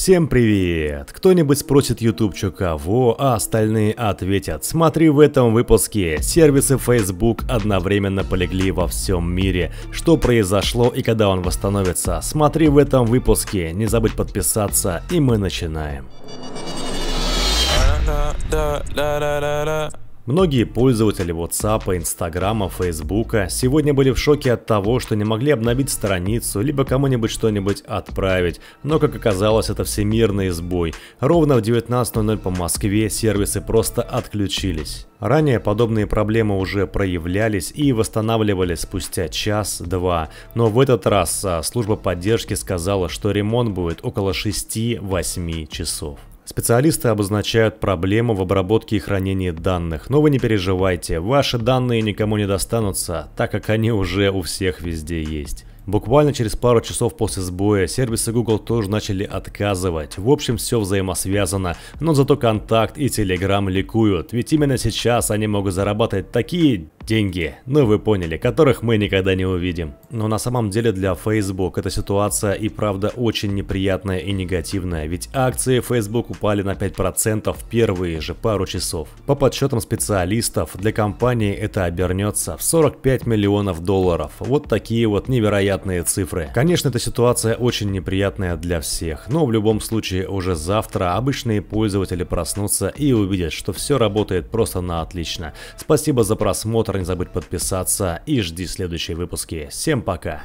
Всем привет! Кто-нибудь спросит ютубчу кого, а остальные ответят. Смотри в этом выпуске. Сервисы Facebook одновременно полегли во всем мире. Что произошло и когда он восстановится? Смотри в этом выпуске. Не забудь подписаться и мы начинаем. Многие пользователи WhatsApp, Instagram, Facebook сегодня были в шоке от того, что не могли обновить страницу, либо кому-нибудь что-нибудь отправить. Но, как оказалось, это всемирный сбой. Ровно в 19.00 по Москве сервисы просто отключились. Ранее подобные проблемы уже проявлялись и восстанавливались спустя час-два. Но в этот раз а, служба поддержки сказала, что ремонт будет около 6-8 часов. Специалисты обозначают проблему в обработке и хранении данных, но вы не переживайте, ваши данные никому не достанутся, так как они уже у всех везде есть. Буквально через пару часов после сбоя сервисы Google тоже начали отказывать. В общем, все взаимосвязано, но зато Контакт и Telegram ликуют, ведь именно сейчас они могут зарабатывать такие деньги, ну вы поняли, которых мы никогда не увидим. Но на самом деле для Facebook эта ситуация и правда очень неприятная и негативная, ведь акции Facebook упали на 5% в первые же пару часов. По подсчетам специалистов, для компании это обернется в 45 миллионов долларов. Вот такие вот невероятные цифры. Конечно, эта ситуация очень неприятная для всех, но в любом случае уже завтра обычные пользователи проснутся и увидят, что все работает просто на отлично. Спасибо за просмотр, не забудь подписаться и жди следующие выпуски. Всем пока!